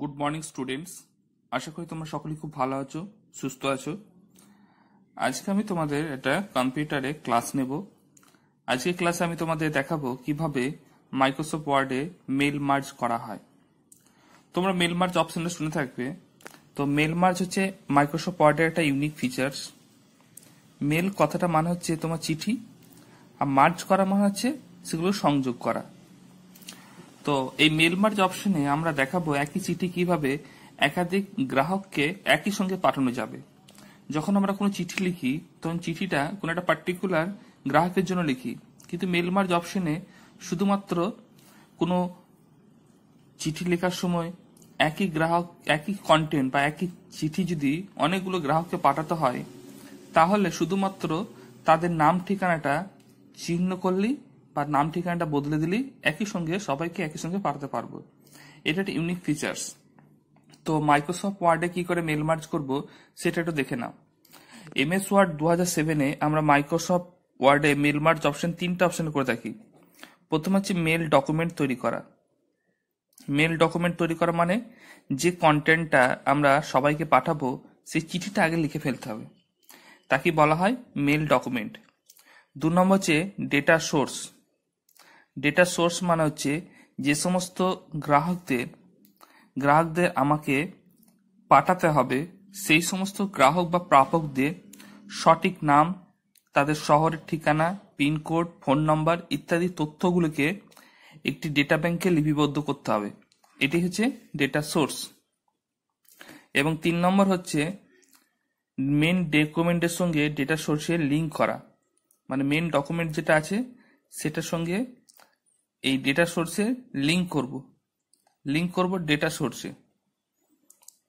good morning students আশা করি তোমরা সকলে খুব ভালো আছো সুস্থ আছো আজকে আমি তোমাদের একটা কম্পিউটারে ক্লাস নেব আজকে ক্লাসে আমি তোমাদের দেখাবো কিভাবে মাইক্রোসফট ওয়ার্ডে মেল মার্জ করা হয় তোমরা মেল মার্জ অপশনটা শুনে থাকবে তো মেল মার্জ হচ্ছে মাইক্রোসফট ওয়ার্ডের একটা ইউনিক ফিচার্স মেল কথাটা মানে হচ্ছে তোমার চিঠি আর মার্জ করা মানে হচ্ছে সেগুলো সংযোগ করা তো এই মেল মার্জ অপশনে আমরা দেখাবো একই চিঠি কিভাবে একাধিক গ্রাহককে একই সঙ্গে পাঠানো যাবে যখন আমরা কোনো চিঠি লিখি তখন চিঠিটা কোনো একটা পার্টিকুলার গ্রাহকের জন্য লিখি কিন্তু মেল মার্জ অপশনে শুধুমাত্র কোনো চিঠি লেখার সময় একই গ্রাহক একই কন্টেন্ট বা একই চিঠি যদি অনেকগুলো গ্রাহককে পাঠাতে হয় তাহলে শুধুমাত্র তাদের নাম ঠিকানাটা চিহ্ন করলেই বা নাম ঠিকানাটা বদলে দিলেই একই সঙ্গে সবাইকে একই সঙ্গে পাঠাতে পারবো এটা একটা ইউনিক ফিচার্স তো মাইক্রোসফট ওয়ার্ডে কি করে মেল মার্জ করব সেটা একটু দেখে নাও এম এস ওয়ার্ড দু হাজার সেভেনে আমরা মাইক্রোসফট ওয়ার্ডে মেল মার্চ অপশন তিনটা অপশন করে থাকি প্রথম হচ্ছে মেল ডকুমেন্ট তৈরি করা মেল ডকুমেন্ট তৈরি করা মানে যে কন্টেন্টটা আমরা সবাইকে পাঠাবো সেই চিঠিটা আগে লিখে ফেলতে হবে তাকে বলা হয় মেল ডকুমেন্ট দু নম্বর হচ্ছে ডেটা সোর্স ডেটা সোর্স মানে হচ্ছে যে সমস্ত গ্রাহকদের গ্রাহকদের আমাকে পাঠাতে হবে সেই সমস্ত গ্রাহক বা প্রাপকদের সঠিক নাম তাদের শহরের ঠিকানা পিনকোড ফোন নম্বর ইত্যাদি তথ্যগুলোকে একটি ডেটা ব্যাংকে লিপিবদ্ধ করতে হবে এটি হচ্ছে ডেটা সোর্স এবং তিন নম্বর হচ্ছে মেন ডকুমেন্টের সঙ্গে ডেটা সোর্সের লিঙ্ক করা মানে মেন ডকুমেন্ট যেটা আছে সেটার সঙ্গে এই ডেটা সোর্সে লিঙ্ক করব লিঙ্ক করব ডেটা সোর্সে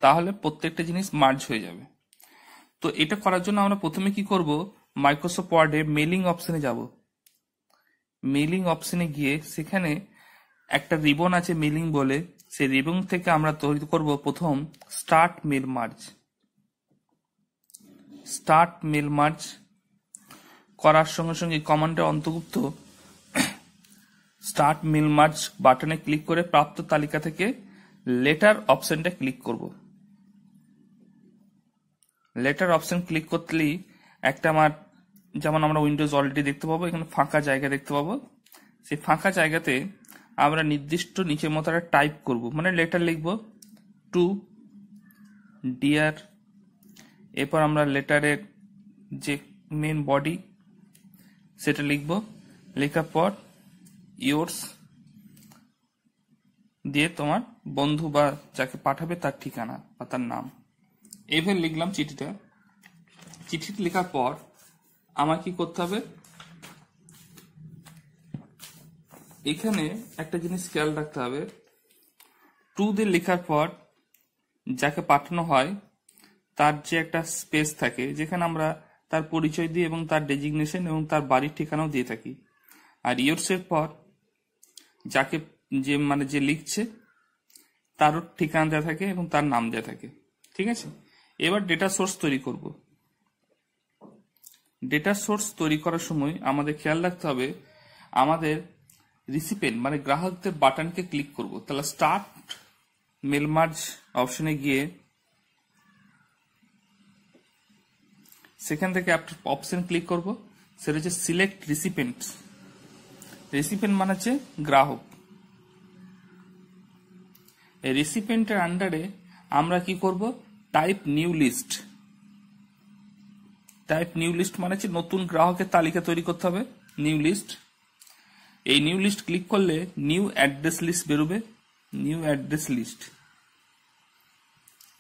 তাহলে প্রত্যেকটা জিনিস মার্জ হয়ে যাবে তো এটা করার জন্য আমরা প্রথমে কি করব মাইক্রোসফট ওয়ার্ডে মেলিং অপশনে যাব মেলিং অপশনে গিয়ে সেখানে একটা রিবন আছে মেলিং বলে সেই রিবন থেকে আমরা তৈরি করব প্রথম start mail merge start mail merge করার সঙ্গে সঙ্গে কমান্ডের অন্তর্ভুক্ত স্টার্ট মিল মার্চ বাটনে ক্লিক করে প্রাপ্ত তালিকা থেকে লেটার অপশনটা ক্লিক করব লেটার অপশন ক্লিক করতেই একটা আমার যেমন আমরা উইন্ডোজ অলরেডি দেখতে পাবো এখানে ফাঁকা জায়গা দেখতে পাবো সেই ফাঁকা জায়গাতে আমরা নির্দিষ্ট নিচের মতো একটা টাইপ করব মানে লেটার লিখব টু ডিয়ার এরপর আমরা লেটারের যে মেন বডি সেটা লিখব লেখার পর ইয়োর্স দিয়ে তোমার বন্ধু বা যাকে পাঠাবে তার ঠিকানা বা তার নাম এইভাবে লিখলাম চিঠিটা চিঠি লেখার পর আমার কি করতে হবে এখানে একটা জিনিস খেয়াল রাখতে হবে টু দিয়ে লেখার পর যাকে পাঠানো হয় তার যে একটা স্পেস থাকে যেখানে আমরা তার পরিচয় দিই এবং তার ডেজিগনেশন এবং তার বাড়ির ঠিকানাও দিয়ে থাকি আর ইয়োর্সের পর যাকে যে মানে যে লিখছে তারও ঠিকানা দেওয়া থাকে এবং তার নাম দেওয়া থাকে ঠিক আছে এবার ডেটা সোর্স তৈরি করব ডেটা সোর্স তৈরি করার সময় আমাদের খেয়াল রাখতে হবে আমাদের রিসিপেন্ট মানে গ্রাহকদের বাটনকে ক্লিক করব তাহলে স্টার্ট মেলমার্জ অপশনে গিয়ে সেখান থেকে অপশন ক্লিক করব সেটা হচ্ছে সিলেক্ট রিসিপেন্টস রেসিপেন্ট মানে হচ্ছে গ্রাহক এই রেসিপেন্টের আন্ডারে আমরা কি করব type new list type new list মানে হচ্ছে নতুন গ্রাহকের তালিকা তৈরি করতে হবে নিউ লিস্ট এই নিউ লিস্ট ক্লিক করলে নিউ অ্যাড্রেস লিস্ট বেরোবে নিউ অ্যাড্রেস লিস্ট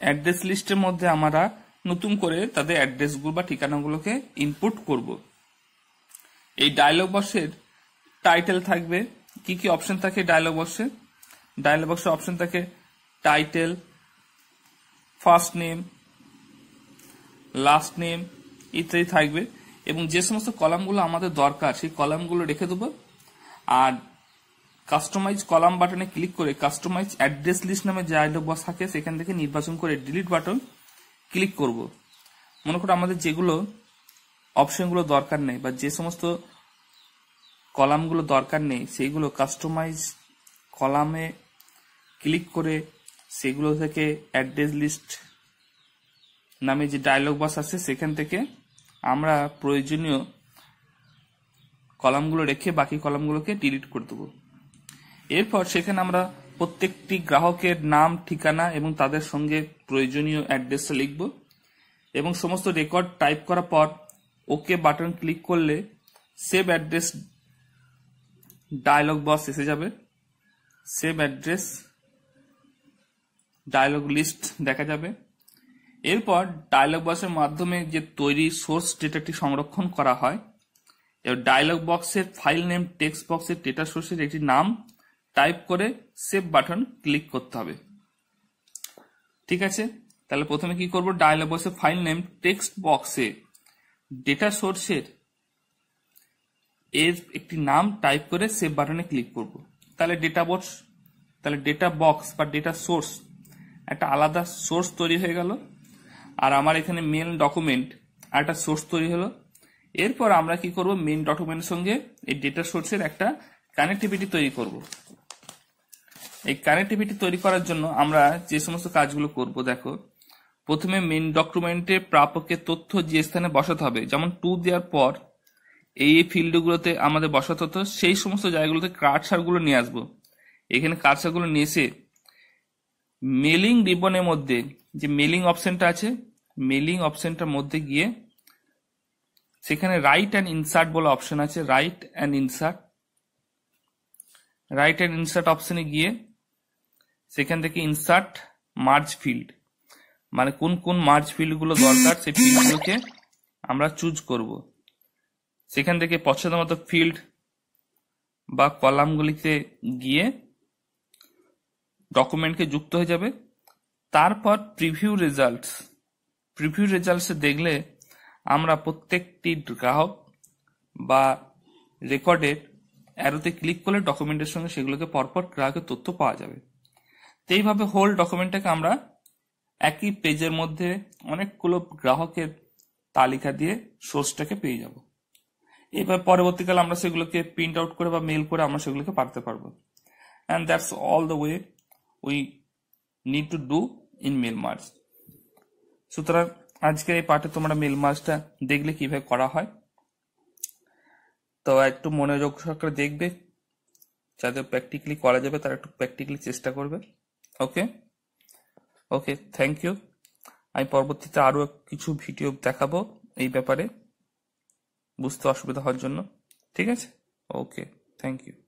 অ্যাড্রেস লিস্টের মধ্যে আমরা নতুন করে তাদের অ্যাড্রেসগুলো বা ঠিকানাগুলোকে ইনপুট করব এই ডায়লগ বক্সের টাইটেল থাকবে কি কি অপশন থাকে ডায়লগ বক্সে ডায়লগ বক্সে অপশন থাকে title first name last name ইত্যাদি থাকবে এবং যে সমস্ত কলামগুলো আমাদের দরকার সেই কলামগুলো রেখে দেবো আর কাস্টমাইজ কলাম বাটনে ক্লিক করে কাস্টমাইজ অ্যাড্রেস লিস্ট নামে যে ডায়লগ বক্স থাকে সেখান থেকে নির্বাচন করে ডিলিট বাটন ক্লিক করব মনে করো আমাদের যেগুলো অপশনগুলো দরকার নেই বা যে সমস্ত কলামগুলো দরকার নেই সেইগুলো কাস্টমাইজ কলামে ক্লিক করে সেগুলো থেকে অ্যাড্রেস লিস্ট নামে যে ডায়লগ বক্স আছে সেখান থেকে আমরা প্রয়োজনীয় কলামগুলো রেখে বাকি কলামগুলোকে ডিলিট করে দেবো এরপর সেখানে আমরা প্রত্যেকটি গ্রাহকের নাম ঠিকানা এবং তাদের সঙ্গে প্রয়োজনীয় অ্যাড্রেসটা লিখব এবং সমস্ত রেকর্ড টাইপ করার পর ওকে বাটন ক্লিক করলে সেভ অ্যাড্রেস ডায়লগ বক্স এসে যাবে সেভ অ্যাড্রেস ডায়লগ লিস্ট দেখা যাবে এরপর ডায়লগ বক্সের মাধ্যমে যে তৈরি সোর্স ডেটাটি সংরক্ষণ করা হয় এবার ডায়লগ বক্সের ফাইল নেম টেক্সট বক্সের ডেটা সোর্সের একটি নাম টাইপ করে সেভ বাটন ক্লিক করতে হবে ঠিক আছে তাহলে প্রথমে কি করব ডায়লগ বক্সের ফাইল নেম টেক্সট বক্সে ডেটা সোর্সের এর একটি নাম টাইপ করে সেভ বাটনে ক্লিক করব তাহলে ডেটা বক্স তাহলে ডেটা বক্স বা ডেটা সোর্স একটা আলাদা সোর্স তৈরি হয়ে গেল আর আমার এখানে মেন ডকুমেন্ট আর একটা সোর্স তৈরি হলো এরপর আমরা কি করব মেন ডকুমেন্টের সঙ্গে এই ডেটা সোর্সের একটা কানেক্টিভিটি তৈরি করব এই কানেক্টিভিটি তৈরি করার জন্য আমরা যে সমস্ত কাজগুলো করব দেখো প্রথমে মেন ডকুমেন্টে প্রাপকের তথ্য যে স্থানে বসাতে হবে যেমন টু দেওয়ার পর এই এই ফিল্ডগুলোতে আমাদের বসাত হতো সেই সমস্ত জায়গাগুলোতে কাঠ সারগুলো নিয়ে আসবো এখানে কাঠ সারগুলো নিয়ে এসে মেলিং রিবনের মধ্যে যে মেলিং অপশনটা আছে মেলিং অপশনটার মধ্যে গিয়ে সেখানে রাইট অ্যান্ড ইনসার্ট বলে অপশন আছে write and insert write and insert অপশনে গিয়ে সেখান থেকে ইনসার্ট মার্চ ফিল্ড মানে কোন কোন মার্চ ফিল্ডগুলো দরকার সেই ফিল্ডগুলোকে আমরা চুজ করবো সেখান থেকে পছন্দমতো ফিল্ড বা কলামগুলিতে গিয়ে ডকুমেন্টকে যুক্ত হয়ে যাবে তারপর প্রিভিউ রেজাল্টস প্রিভিউ রেজাল্টসে দেখলে আমরা প্রত্যেকটি গ্রাহক বা রেকর্ডের অ্যারোতে ক্লিক করলে ডকুমেন্টের সঙ্গে সেগুলোকে পরপর গ্রাহকের তথ্য পাওয়া যাবে তো এইভাবে হোল ডকুমেন্টটাকে আমরা একই পেজের মধ্যে অনেকগুলো গ্রাহকের তালিকা দিয়ে সোর্সটাকে পেয়ে যাব এবার পরবর্তীকালে আমরা সেগুলোকে প্রিন্ট আউট করে বা মেল করে আমরা সেগুলোকে পাঠাতে পারবো and that's all the way we need to do in mail merge সুতরাং আজকের এই পাঠে তোমরা মেল মার্চটা দেখলে কিভাবে করা হয় তো একটু মনোযোগ সহকারে দেখবে যাদের প্র্যাকটিক্যালি করা যাবে তারা একটু প্র্যাকটিক্যালি চেষ্টা করবে ওকে ওকে থ্যাংক ইউ আমি পরবর্তীতে আরও কিছু ভিডিও দেখাবো এই ব্যাপারে বুঝতে অসুবিধা হওয়ার জন্য ঠিক আছে ওকে থ্যাংক ইউ